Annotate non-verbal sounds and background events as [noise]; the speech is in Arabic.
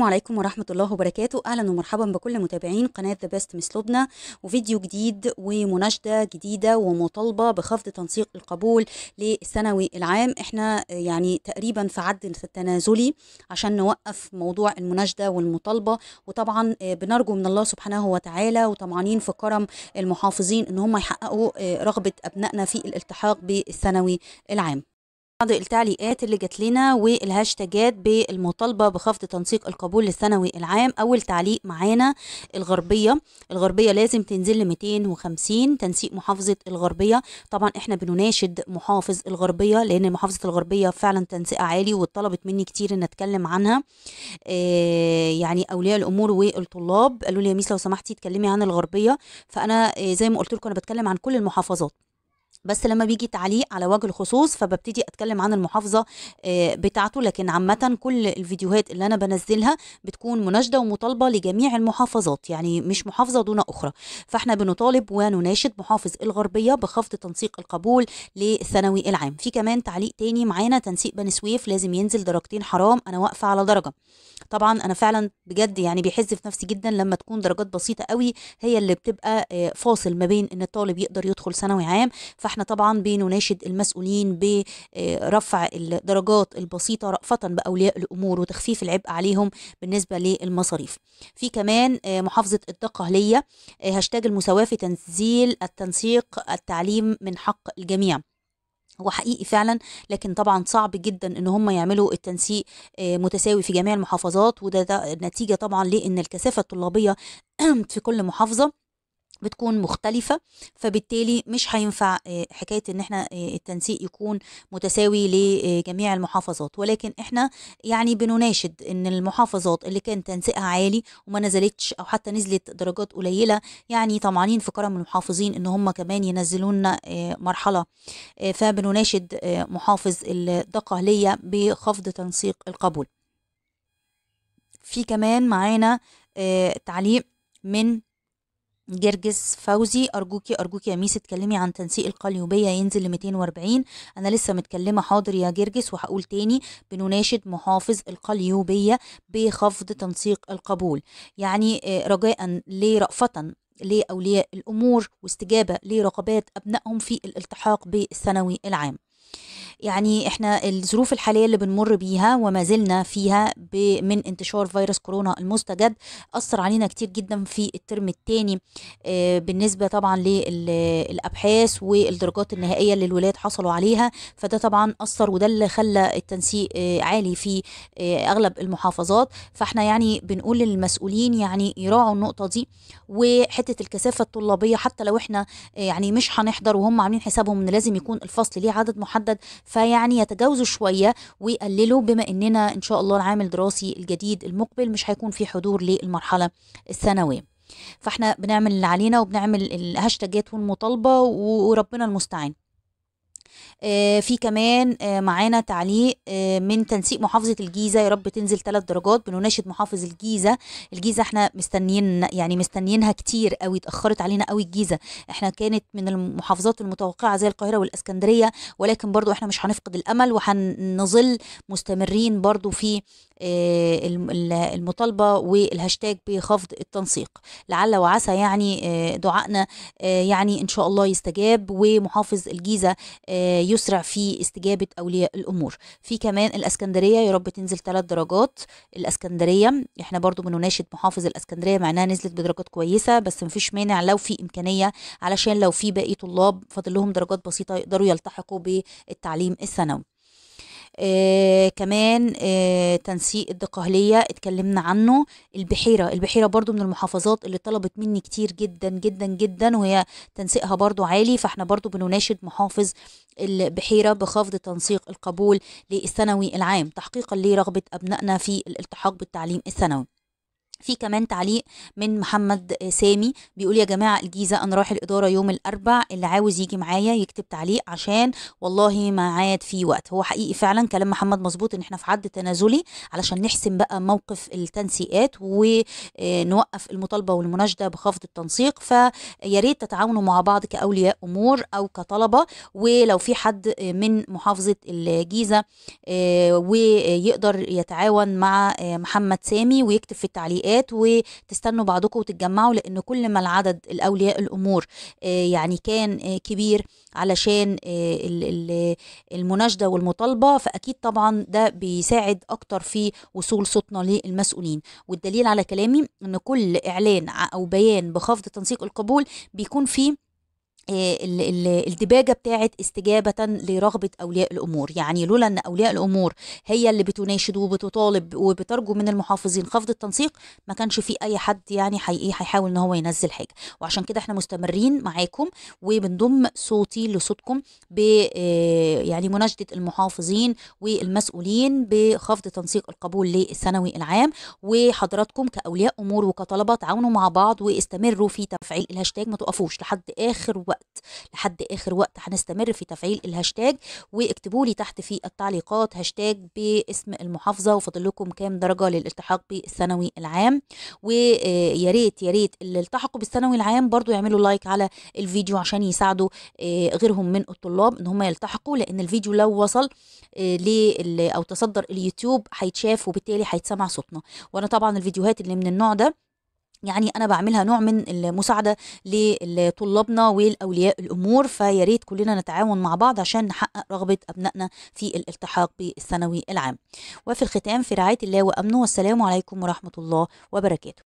السلام عليكم ورحمة الله وبركاته أهلا ومرحبا بكل متابعين قناة ذا بيست مسلوبنا وفيديو جديد ومناشدة جديدة ومطالبة بخفض تنسيق القبول للثانوي العام احنا يعني تقريبا في عد التنازلي عشان نوقف موضوع المناشدة والمطالبة وطبعا بنرجو من الله سبحانه وتعالى وطمعانين في كرم المحافظين ان هم يحققوا رغبة أبنائنا في الالتحاق بالثانوي العام بعض التعليقات اللي جات لنا والهاشتاجات بالمطالبه بخفض تنسيق القبول للثانوي العام اول تعليق معانا الغربيه الغربيه لازم تنزل ل 250 تنسيق محافظه الغربيه طبعا احنا بنناشد محافظ الغربيه لان محافظه الغربيه فعلا تنسيقها عالي وطلبت مني كتير ان اتكلم عنها آه، يعني اولياء الامور والطلاب قالوا لي يا ميس لو سمحتي اتكلمي عن الغربيه فانا آه، زي ما قلت لكم انا بتكلم عن كل المحافظات بس لما بيجي تعليق على وجه الخصوص فببتدي اتكلم عن المحافظه آه، بتاعته لكن عامه كل الفيديوهات اللي انا بنزلها بتكون مناشده ومطالبه لجميع المحافظات يعني مش محافظه دون اخرى فاحنا بنطالب ونناشد محافظ الغربيه بخفض تنسيق القبول للثانوي العام في كمان تعليق تاني معانا تنسيق بني سويف لازم ينزل درجتين حرام انا واقفه على درجه طبعا انا فعلا بجد يعني بيحز في نفسي جدا لما تكون درجات بسيطه قوي هي اللي بتبقى آه، فاصل ما بين ان الطالب يقدر يدخل ثانوي عام ف فاحنا طبعا بنناشد المسؤولين برفع الدرجات البسيطه رأفه باولياء الامور وتخفيف العبء عليهم بالنسبه للمصاريف في كمان آه، محافظه الدقهليه آه، هاشتاج المساواه في تنزيل التنسيق التعليم من حق الجميع هو حقيقي فعلا لكن طبعا صعب جدا ان هم يعملوا التنسيق آه، متساوي في جميع المحافظات وده نتيجه طبعا لان الكثافه الطلابيه [clears throat] في كل محافظه بتكون مختلفة فبالتالي مش هينفع آه، حكاية ان احنا آه، التنسيق يكون متساوي لجميع المحافظات ولكن احنا يعني بنناشد ان المحافظات اللي كان تنسيقها عالي وما نزلتش او حتى نزلت درجات قليلة يعني طمعانين في كرم المحافظين ان هم كمان ينزلونا آه، مرحلة فبنناشد محافظ الدقة هلية بخفض تنسيق القبول في كمان معانا تعليق من جرجس فوزي ارجوكي ارجوكي يا ميس اتكلمي عن تنسيق القليوبيه ينزل ل 240 انا لسه متكلمه حاضر يا جرجس وهقول تاني بنناشد محافظ القليوبيه بخفض تنسيق القبول يعني آه، رجاء لرأفة لأولياء الأمور واستجابة لرغبات أبنائهم في الالتحاق بالثانوي العام يعني احنا الظروف الحاليه اللي بنمر بيها وما زلنا فيها من انتشار فيروس كورونا المستجد اثر علينا كتير جدا في الترم الثاني آه، بالنسبه طبعا للابحاث والدرجات النهائيه اللي الولاد حصلوا عليها فده طبعا اثر وده اللي خلى التنسيق آه، عالي في آه، اغلب المحافظات فاحنا يعني بنقول للمسؤولين يعني يراعوا النقطه دي وحته الكثافه الطلابيه حتى لو احنا يعني مش هنحضر وهم عاملين حسابهم ان لازم يكون الفصل ليه عدد محدد فيعني يتجاوزوا شويه ويقللوا بما اننا ان شاء الله العام الدراسي الجديد المقبل مش هيكون في حضور للمرحله الثانويه فاحنا بنعمل اللي علينا وبنعمل الهاشتاجات والمطالبه وربنا المستعان آه، في كمان آه، معانا تعليق آه، من تنسيق محافظة الجيزة يا رب تنزل ثلاث درجات بنناشد محافظ الجيزة الجيزة احنا مستنيين يعني مستنيينها كتير قوي اتأخرت علينا قوي الجيزة احنا كانت من المحافظات المتوقعة زي القاهرة والاسكندرية ولكن برضو احنا مش هنفقد الامل وهنظل مستمرين برضو في المطالبة والهاشتاج بخفض التنسيق لعل وعسى يعني دعائنا يعني ان شاء الله يستجاب ومحافظ الجيزة آه، يسرع في استجابة أولياء الأمور في كمان الأسكندرية يا رب تنزل ثلاث درجات الأسكندرية احنا برضو بنناشد محافظ الأسكندرية مع انها نزلت بدرجات كويسة بس مفيش مانع لو في إمكانية علشان لو في باقي طلاب فاضل لهم درجات بسيطة يقدروا يلتحقوا بالتعليم الثانوي آه كمان آه تنسيق الدقهلية اتكلمنا عنه البحيرة البحيرة برضو من المحافظات اللي طلبت مني كتير جدا جدا جدا وهي تنسيقها برضو عالي فاحنا برضو بنناشد محافظ البحيرة بخفض تنسيق القبول للثانوي العام تحقيقا لرغبة أبنائنا في الالتحاق بالتعليم الثانوي في كمان تعليق من محمد سامي بيقول يا جماعه الجيزه انا رايح الاداره يوم الاربع اللي عاوز يجي معايا يكتب تعليق عشان والله ما عاد في وقت هو حقيقي فعلا كلام محمد مظبوط ان احنا في عد تنازلي علشان نحسم بقى موقف التنسيقات ونوقف المطالبه والمناشده بخفض التنسيق فيا ريت تتعاونوا مع بعض كاولياء امور او كطلبه ولو في حد من محافظه الجيزه آه، ويقدر يتعاون مع آه، محمد سامي ويكتب في التعليقات الحلقات وتستنوا بعضكم وتتجمعوا لان كل ما العدد الاولياء الامور آه، يعني كان آه، كبير علشان آه، المناشده والمطالبه فاكيد طبعا ده بيساعد اكتر في وصول صوتنا للمسؤولين والدليل على كلامي ان كل اعلان او بيان بخفض تنسيق القبول بيكون فيه آه، الدباجه بتاعه استجابه لرغبه اولياء الامور يعني لولا ان اولياء الامور هي اللي بتناشد وبتطالب وبترجو من المحافظين خفض التنسيق ما كانش في اي حد يعني حقيقي إيه، هيحاول ان هو ينزل حاجه وعشان كده احنا مستمرين معاكم وبنضم صوتي لصوتكم ب آه، يعني مناشده المحافظين والمسؤولين بخفض تنسيق القبول للثانوي العام وحضراتكم كاولياء امور وكطلبه تعاونوا مع بعض واستمروا في تفعيل الهاشتاج ما توقفوش لحد اخر وقت الوقت لحد اخر وقت هنستمر في تفعيل الهاشتاج واكتبوا لي تحت في التعليقات هاشتاج باسم المحافظه وفاضل لكم كام درجه للالتحاق بالثانوي العام ويا آه، ريت يا ريت اللي التحقوا بالثانوي العام برضو يعملوا لايك على الفيديو عشان يساعدوا آه، غيرهم من الطلاب ان هم يلتحقوا لان الفيديو لو وصل آه، ل او تصدر اليوتيوب هيتشاف وبالتالي هيتسمع صوتنا وانا طبعا الفيديوهات اللي من النوع ده يعني انا بعملها نوع من المساعده لطلابنا والاولياء الامور فيا ريت كلنا نتعاون مع بعض عشان نحقق رغبه ابنائنا في الالتحاق بالثانوي العام وفي الختام في رعايه الله وامنه والسلام عليكم ورحمه الله وبركاته